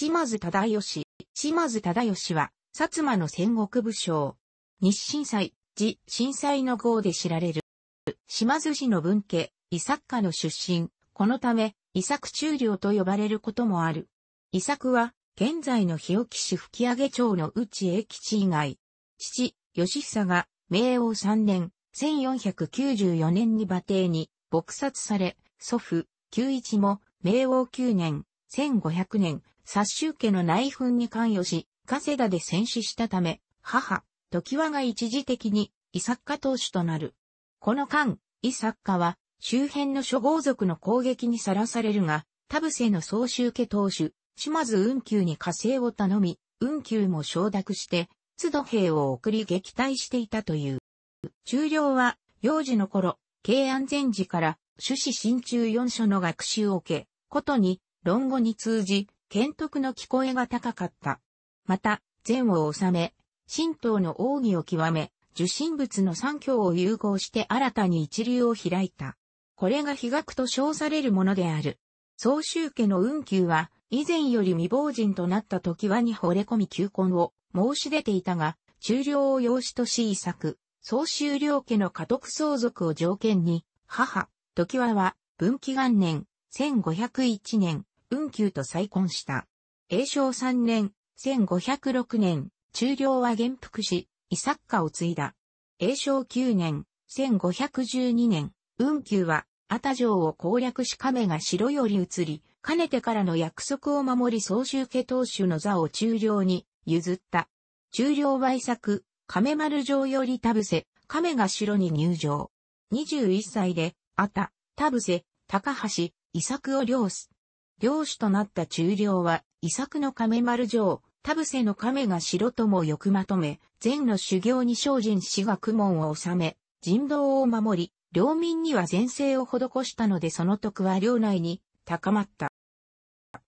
島津忠義、島津忠義は、薩摩の戦国武将。日震災、時震災の号で知られる。島津氏の文家、伊作家の出身。このため、伊作中領と呼ばれることもある。伊作は、現在の日置市吹上町の内栄吉以外、父、義久が、明王3年、1494年に馬帝に、撲殺され、祖父、九一も、明王9年、1500年、殺衆家の内紛に関与し、加世田で戦死したため、母、時和が一時的に、伊作家当主となる。この間、伊作家は、周辺の諸豪族の攻撃にさらされるが、田伏の総集家当主、島津運休に加勢を頼み、運休も承諾して、都度兵を送り撃退していたという。中領は、幼児の頃、慶安禅寺から、朱子新中四所の学習を受け、ことに、論語に通じ、剣徳の聞こえが高かった。また、善を治め、神道の奥義を極め、受信物の三教を融合して新たに一流を開いた。これが飛学と称されるものである。総集家の運休は、以前より未亡人となった時はに惚れ込み求婚を申し出ていたが、中領を養子とし遺作、総集領家の家督相続を条件に、母、時和は、文紀元年、1501年、雲丘と再婚した。永正三年、1506年、中領は元服し、伊作家を継いだ。永正九年、1512年、雲丘は、アタ城を攻略し亀が城より移り、かねてからの約束を守り総集家当主の座を中領に譲った。中領は伊作、亀丸城より田伏、亀が城に入城。21歳で、あた、田伏、高橋、伊作を領す。領主となった中領は、遺作の亀丸城、田伏の亀が城ともよくまとめ、禅の修行に精進し学問を治め、人道を守り、領民には善政を施したのでその徳は領内に高まった。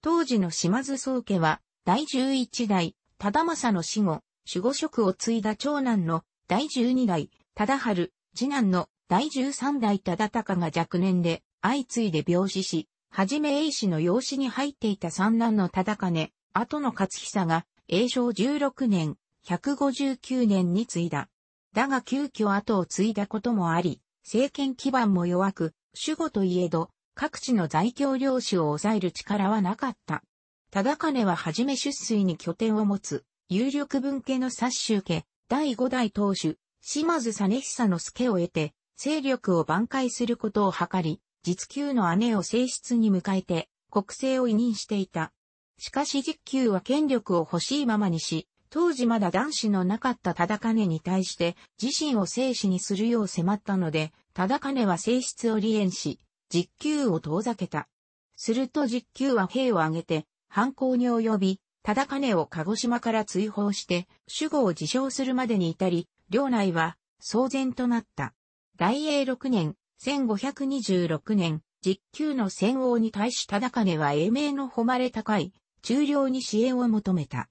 当時の島津宗家は、第十一代、忠政の死後、守護職を継いだ長男の第十二代、忠春、次男の第十三代忠隆が若年で、相次いで病死し、はじめ栄氏の養子に入っていた三男の忠金、後の勝久が、英正16年、159年に継いだ。だが急遽後を継いだこともあり、政権基盤も弱く、守護といえど、各地の在京領主を抑える力はなかった。忠金ははじめ出水に拠点を持つ、有力分家の殺衆家、第五代当主、島津実久の助を得て、勢力を挽回することを図り、実級の姉を正室に迎えて、国政を委任していた。しかし実級は権力を欲しいままにし、当時まだ男子のなかった忠金に対して自身を正史にするよう迫ったので、忠金は正室を離縁し、実級を遠ざけた。すると実級は兵を挙げて、犯行に及び、忠金を鹿児島から追放して、守護を自称するまでに至り、領内は騒然となった。大英6年、1526年、実級の戦王に対し忠金は英明の誉れ高い、中領に支援を求めた。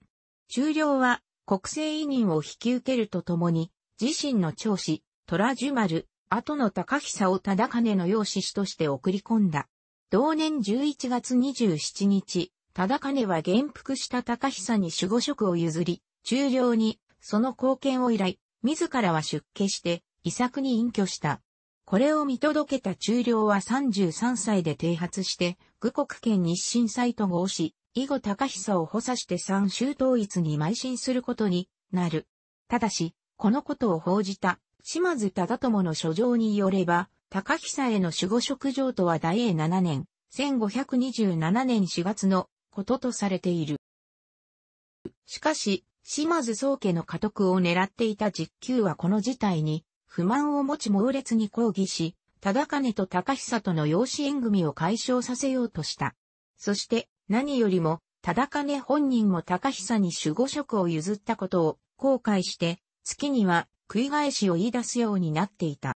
中領は国政委任を引き受けるとともに、自身の長子、虎樹丸、後の高久を忠金の養子師として送り込んだ。同年11月27日、忠金は元服した高久に守護職を譲り、中領にその貢献を依頼、自らは出家して、遺作に隠居した。これを見届けた中領は33歳で剃髪して、愚国県日清斎と合し、以後高久を補佐して三州統一に邁進することになる。ただし、このことを報じた島津忠友の書状によれば、高久への守護職状とは大英7年、1527年4月のこととされている。しかし、島津宗家の家督を狙っていた実給はこの事態に不満を持ち猛烈に抗議し、忠金と高久との養子縁組を解消させようとした。そして何よりも、忠金本人も高久に守護職を譲ったことを後悔して、月には食い返しを言い出すようになっていた。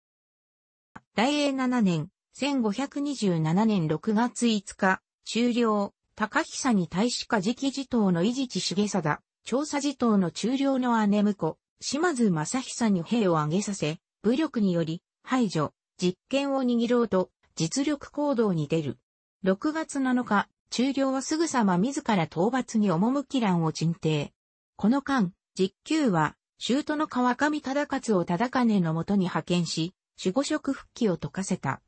大英7年、1527年6月5日、終了、高久に対し家直事党の伊地知重貞、調査持党の中了の姉婿、島津正久に兵を挙げさせ、武力により排除、実権を握ろうと実力行動に出る。6月7日、中領はすぐさま自ら討伐に赴き乱を鎮定。この間、実給は、州都の川上忠勝を忠金のもとに派遣し、守護職復帰を解かせた。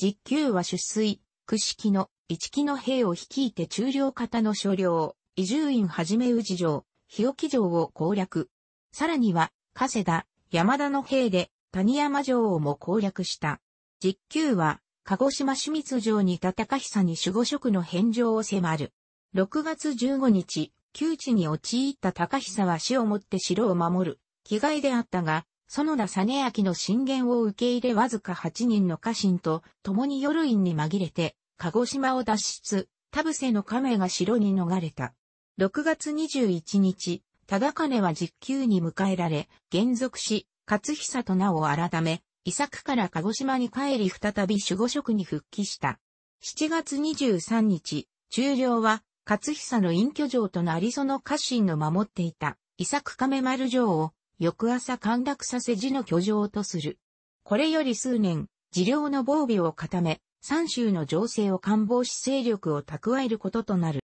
実給は出水、串式の、一木の兵を率いて中領方の所領、伊集院はじめ宇治城、日置城を攻略。さらには、加瀬田、山田の兵で、谷山城をも攻略した。実級は、鹿児島清水城に高久に守護職の返上を迫る。6月15日、窮地に陥った高久は死をもって城を守る、気概であったが、園田実明の進言を受け入れわずか8人の家臣と共に夜院に紛れて、鹿児島を脱出、田伏の亀が城に逃れた。6月21日、忠金は実給に迎えられ、減俗し、勝久と名を改め、伊作から鹿児島に帰り再び守護職に復帰した。7月23日、中領は、勝久の隠居城となりその家臣の守っていた、伊作亀丸城を、翌朝陥落させ寺の居城とする。これより数年、寺領の防備を固め、三州の情勢を官房し勢力を蓄えることとなる。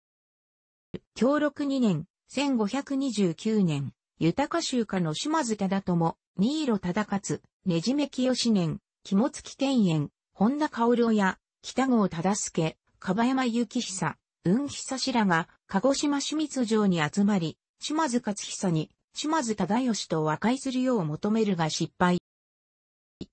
協力2年、1529年、豊州家の島津忠友、新色忠勝、ねじめ清志年、肝付天炎、本田薫親、北郷忠介、樺山幸久、雲久氏らが、鹿児島清水城に集まり、島津勝久に、島津忠義と和解するよう求めるが失敗。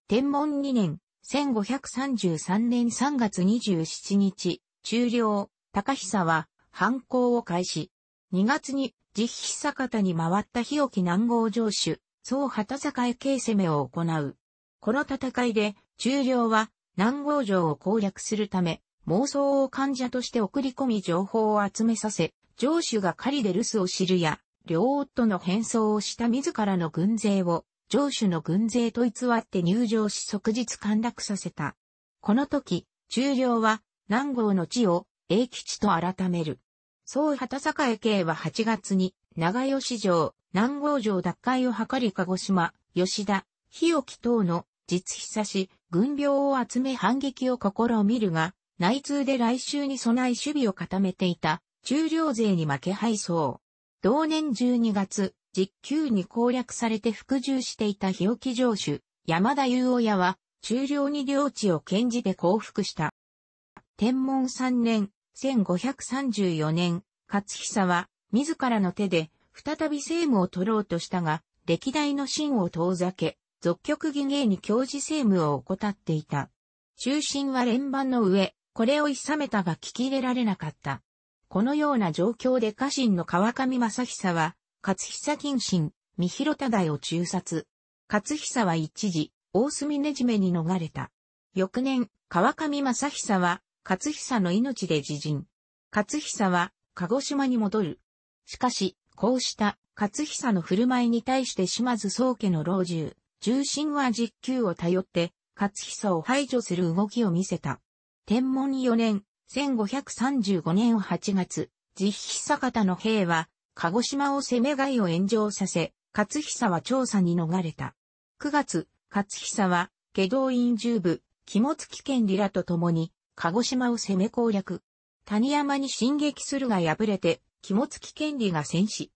天文2年、1533年3月27日、中領、高久は、反抗を開始。2月に実費坂田に回った日置南郷城主、総旗坂へ慶攻めを行う。この戦いで、中領は南郷城を攻略するため、妄想を患者として送り込み情報を集めさせ、城主が狩りで留守を知るや、両夫の変装をした自らの軍勢を、城主の軍勢と偽って入城し即日陥落させた。この時、中領は南郷の地を、英吉と改める。総畑栄慶は8月に、長吉城、南郷城奪回を図り鹿児島、吉田、日置等の実久し、軍病を集め反撃を試みるが、内通で来週に備え守備を固めていた、中領勢に負け敗走。同年12月、実給に攻略されて服従していた日置城主、山田雄親は、中領に領地を献じて降伏した。天文3年、1534年、勝久は、自らの手で、再び政務を取ろうとしたが、歴代の真を遠ざけ、俗局儀芸に教授政務を怠っていた。中心は連番の上、これを諌めたが聞き入れられなかった。このような状況で家臣の川上正久は、勝久近臣、三広忠を中殺。勝久は一時、大隅ねじめに逃れた。翌年、川上正久は、勝久の命で自陣。勝久は、鹿児島に戻る。しかし、こうした勝久の振る舞いに対して島津宗家の老中、重臣は実給を頼って、勝久を排除する動きを見せた。天文4年、1535年8月、実坂田の兵は、鹿児島を攻め害を炎上させ、勝久は調査に逃れた。9月、勝久は、下道院中部、肝付県里らと共に、鹿児島を攻め攻略。谷山に進撃するが敗れて、肝付権利が戦死。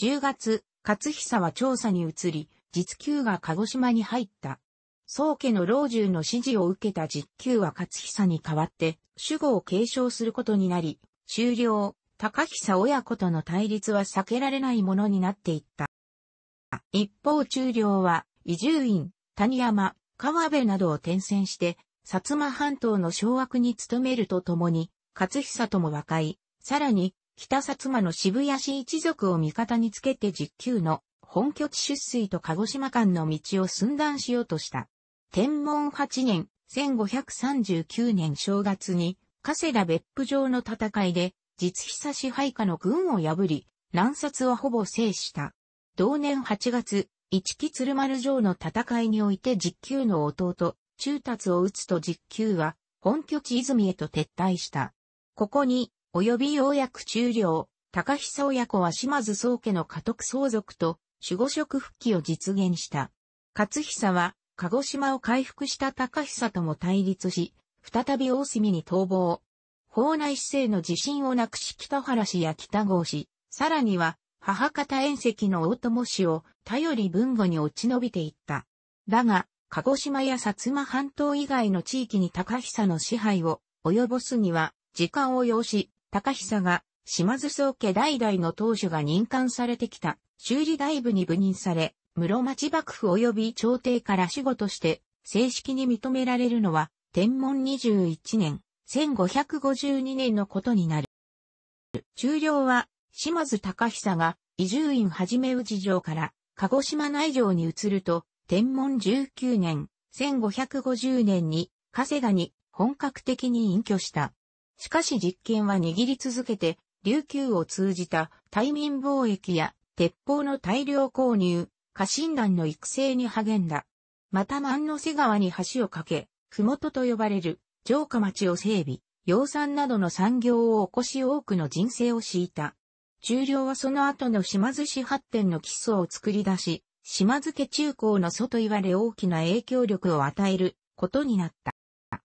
10月、勝久は調査に移り、実給が鹿児島に入った。宗家の老中の指示を受けた実給は勝久に代わって、主語を継承することになり、終了、高久親子との対立は避けられないものになっていった。一方中領は、伊集院、谷山、川辺などを転戦して、薩摩半島の掌握に努めるとともに、勝久とも和解、さらに、北薩摩の渋谷市一族を味方につけて実級の本拠地出水と鹿児島間の道を寸断しようとした。天文8年、1539年正月に、加世田別府城の戦いで、実久支配下の軍を破り、南殺はほぼ制した。同年8月、一木鶴丸城の戦いにおいて実級の弟、中達を打つと実球は本拠地泉へと撤退した。ここに、及びようやく中領、高久親子は島津宗家の家督相続と守護職復帰を実現した。勝久は、鹿児島を回復した高久とも対立し、再び大隅に逃亡。法内市政の自信をなくし北原氏や北郷氏、さらには、母方遠石の大友氏を頼り文後に落ち延びていった。だが、鹿児島や薩摩半島以外の地域に高久の支配を及ぼすには、時間を要し、高久が島津宗家代々の当主が任官されてきた修理大部に部任され、室町幕府及び朝廷から死後として正式に認められるのは天文21年、1552年のことになる。終了は島津高久が伊住院はじめ宇治城から鹿児島内城に移ると天文19年、1550年に、加世田に本格的に隠居した。しかし実験は握り続けて、琉球を通じた対民貿易や鉄砲の大量購入、家臣団の育成に励んだ。また万の瀬川に橋を架け、麓と呼ばれる城下町を整備、養蚕などの産業を起こし多くの人生を敷いた。中領はその後の島津市発展の基礎を作り出し、島津家中高の祖と言われ大きな影響力を与えることになった。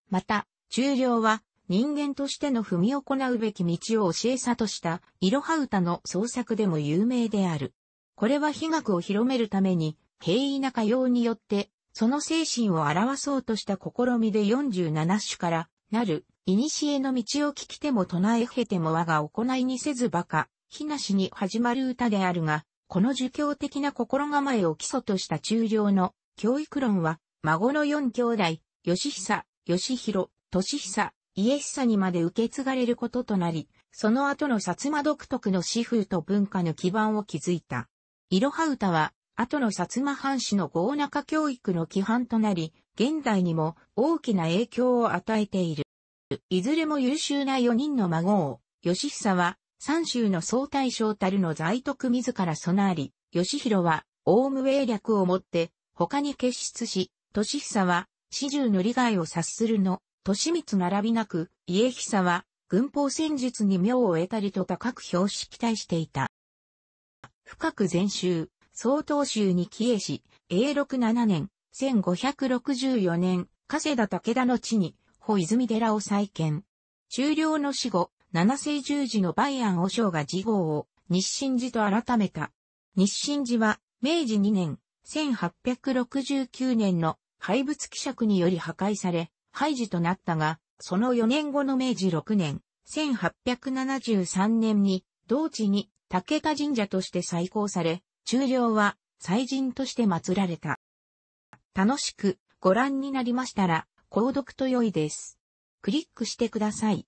また、中領は人間としての踏み行うべき道を教えさとした、いろは歌の創作でも有名である。これは悲学を広めるために、平易な歌謡によって、その精神を表そうとした試みで47種からなる、古の道を聞きても唱え経ても我が行いにせず馬鹿、ひなしに始まる歌であるが、この儒教的な心構えを基礎とした中領の教育論は、孫の四兄弟、義久、義弘、俊久、家久にまで受け継がれることとなり、その後の薩摩独特の詩風と文化の基盤を築いた。いろは歌は、後の薩摩藩士の豪中教育の規範となり、現代にも大きな影響を与えている。いずれも優秀な四人の孫を、義久は三州の総大将たるの在徳自ら備あり、義弘は、オウム略をもって、他に結出し、利久は、始終の利害を察するの、利光並びなく、家久は、軍法戦術に妙を得たりと高く表し期待していた。深く前週、総統州に帰依し、永禄七年、1564年、加世田武田の地に、保泉寺を再建。中領の死後、七世十字の梅安和尚が次号を日清寺と改めた。日清寺は明治2年1869年の廃仏希釈により破壊され、廃寺となったが、その4年後の明治6年、1873年に、同地に武田神社として再興され、中領は祭神として祀られた。楽しくご覧になりましたら、購読と良いです。クリックしてください。